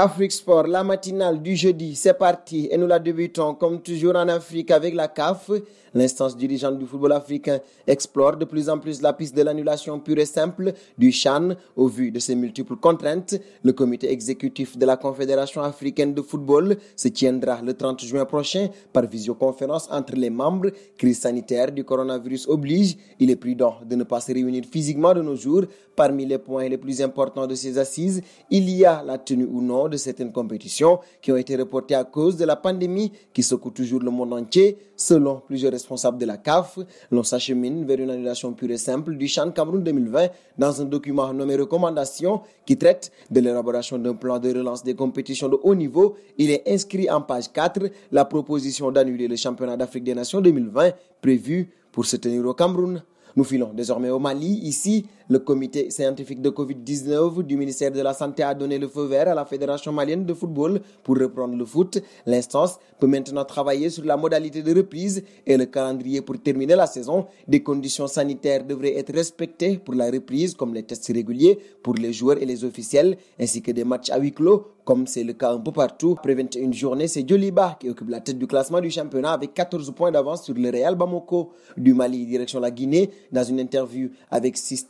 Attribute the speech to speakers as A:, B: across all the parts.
A: Afrique Sport, la matinale du jeudi, c'est parti et nous la débutons comme toujours en Afrique avec la CAF. L'instance dirigeante du football africain explore de plus en plus la piste de l'annulation pure et simple du CHAN au vu de ses multiples contraintes. Le comité exécutif de la Confédération africaine de football se tiendra le 30 juin prochain par visioconférence entre les membres. Crise sanitaire du coronavirus oblige. Il est prudent de ne pas se réunir physiquement de nos jours. Parmi les points les plus importants de ces assises, il y a la tenue ou non de certaines compétitions qui ont été reportées à cause de la pandémie qui secoue toujours le monde entier. Selon plusieurs responsables de la CAF, l'on s'achemine vers une annulation pure et simple du de Cameroun 2020 dans un document nommé Recommandations qui traite de l'élaboration d'un plan de relance des compétitions de haut niveau. Il est inscrit en page 4 la proposition d'annuler le championnat d'Afrique des Nations 2020 prévu pour se tenir au Cameroun. Nous filons désormais au Mali, ici, le comité scientifique de Covid-19 du ministère de la Santé a donné le feu vert à la Fédération malienne de football pour reprendre le foot. L'instance peut maintenant travailler sur la modalité de reprise et le calendrier pour terminer la saison. Des conditions sanitaires devraient être respectées pour la reprise, comme les tests réguliers pour les joueurs et les officiels, ainsi que des matchs à huis clos, comme c'est le cas un peu partout. Après une journée, c'est Djoliba qui occupe la tête du classement du championnat avec 14 points d'avance sur le Real Bamako du Mali, direction la Guinée. Dans une interview avec 6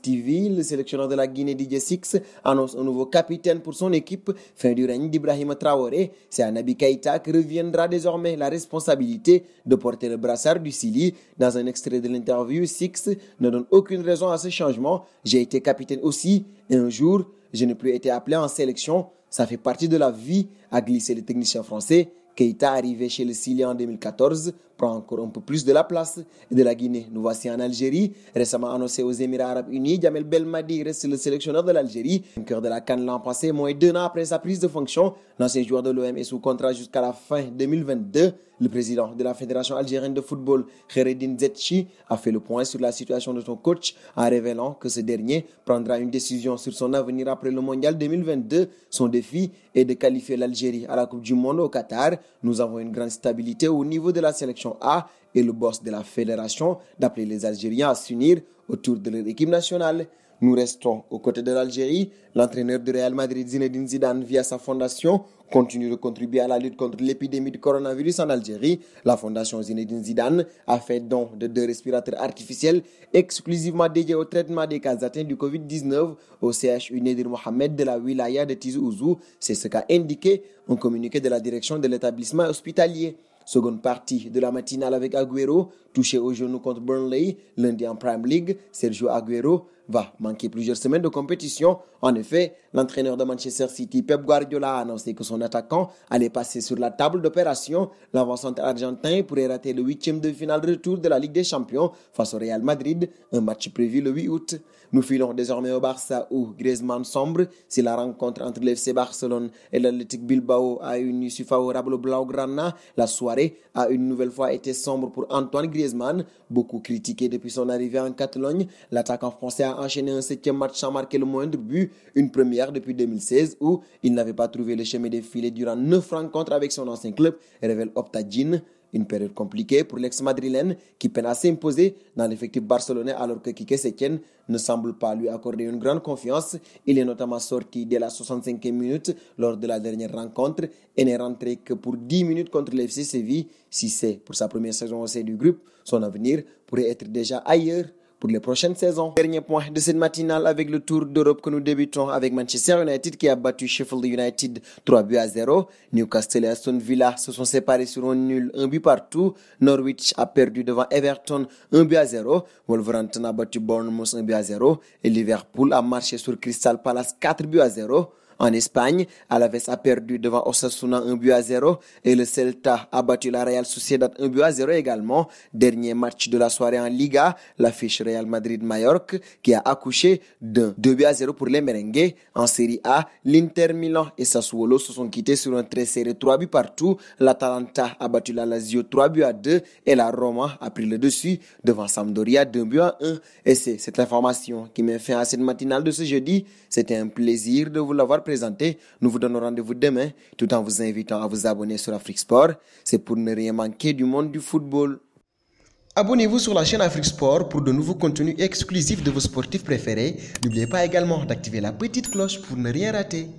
A: le sélectionneur de la Guinée DJ Six annonce un nouveau capitaine pour son équipe, fin du règne d'Ibrahim Traoré. C'est à Nabi Keïta reviendra désormais la responsabilité de porter le brassard du Sili. Dans un extrait de l'interview, Six ne donne aucune raison à ce changement. J'ai été capitaine aussi, et un jour, je n'ai plus été appelé en sélection. Ça fait partie de la vie, a glisser le technicien français Keita, arrivé chez le Sili en 2014, prend encore un peu plus de la place. de la Guinée, nous voici en Algérie. Récemment annoncé aux Émirats Arabes Unis, Jamel Belmadi reste le sélectionneur de l'Algérie. cœur de la Cannes l'an passé, moins deux ans après sa prise de fonction, l'ancien joueur de l'OM est sous contrat jusqu'à la fin 2022. Le président de la Fédération algérienne de football, Khereddin Zetchi, a fait le point sur la situation de son coach en révélant que ce dernier prendra une décision sur son avenir après le Mondial 2022. Son défi est de qualifier l'Algérie à la Coupe du Monde au Qatar nous avons une grande stabilité au niveau de la sélection A et le boss de la fédération d'appeler les Algériens à s'unir autour de leur équipe nationale. Nous restons aux côtés de l'Algérie. L'entraîneur du Real Madrid, Zinedine Zidane, via sa fondation, continue de contribuer à la lutte contre l'épidémie de coronavirus en Algérie. La fondation Zinedine Zidane a fait don de deux respirateurs artificiels exclusivement dédiés au traitement des cas atteints du Covid-19 au CHU Nedir Mohamed de la wilaya de Tizi Ouzou. C'est ce qu'a indiqué un communiqué de la direction de l'établissement hospitalier. Seconde partie de la matinale avec Agüero, touché au genou contre Burnley, lundi en Prime League. Sergio Agüero va manquer plusieurs semaines de compétition. En effet, l'entraîneur de Manchester City, Pep Guardiola, a annoncé que son attaquant allait passer sur la table d'opération. lavant argentin pourrait rater le huitième de finale retour de la Ligue des Champions face au Real Madrid, un match prévu le 8 août. Nous filons désormais au Barça où Griezmann sombre. Si la rencontre entre l'FC Barcelone et l'Athletic Bilbao a eu une issue favorable au Blaugrana, la soirée a une nouvelle fois été sombre pour Antoine Griezmann, beaucoup critiqué depuis son arrivée en Catalogne. L'attaquant français a a enchaîné un septième match sans marquer le moindre but, une première depuis 2016 où il n'avait pas trouvé le chemin des filets durant neuf rencontres avec son ancien club, révèle optagine Une période compliquée pour l'ex-madrilène qui peine à s'imposer dans l'effectif barcelonais alors que Kike Setien ne semble pas lui accorder une grande confiance. Il est notamment sorti dès la 65e minute lors de la dernière rencontre et n'est rentré que pour 10 minutes contre l'FC Séville. Si c'est pour sa première saison au sein du groupe, son avenir pourrait être déjà ailleurs pour les prochaines saisons. Dernier point de cette matinale avec le tour d'Europe que nous débutons avec Manchester United qui a battu Sheffield United 3 buts à 0. Newcastle et Aston Villa se sont séparés sur un nul, un but partout. Norwich a perdu devant Everton 1 but à 0. Wolverhampton a battu Bournemouth 1 but à 0. Et Liverpool a marché sur Crystal Palace 4 buts à 0. En Espagne, Alaves a perdu devant Osasuna un but à 0 et le Celta a battu la Real Sociedad un but à 0 également. Dernier match de la soirée en Liga, l'affiche Real Madrid-Mallorca qui a accouché d'un 2 buts à 0 pour les Merengues. En Serie A, l'Inter Milan et Sassuolo se sont quittés sur un très serré 3 buts partout. L'Atalanta a battu la Lazio 3 buts à 2 et la Roma a pris le dessus devant Sampdoria 2 buts à 1. Et c'est cette information qui m'est fait à cette matinale de ce jeudi. C'était un plaisir de vous l'avoir présenté. Nous vous donnons rendez-vous demain tout en vous invitant à vous abonner sur Afrique Sport. C'est pour ne rien manquer du monde du football. Abonnez-vous sur la chaîne Afrique Sport pour de nouveaux contenus exclusifs de vos sportifs préférés. N'oubliez pas également d'activer la petite cloche pour ne rien rater.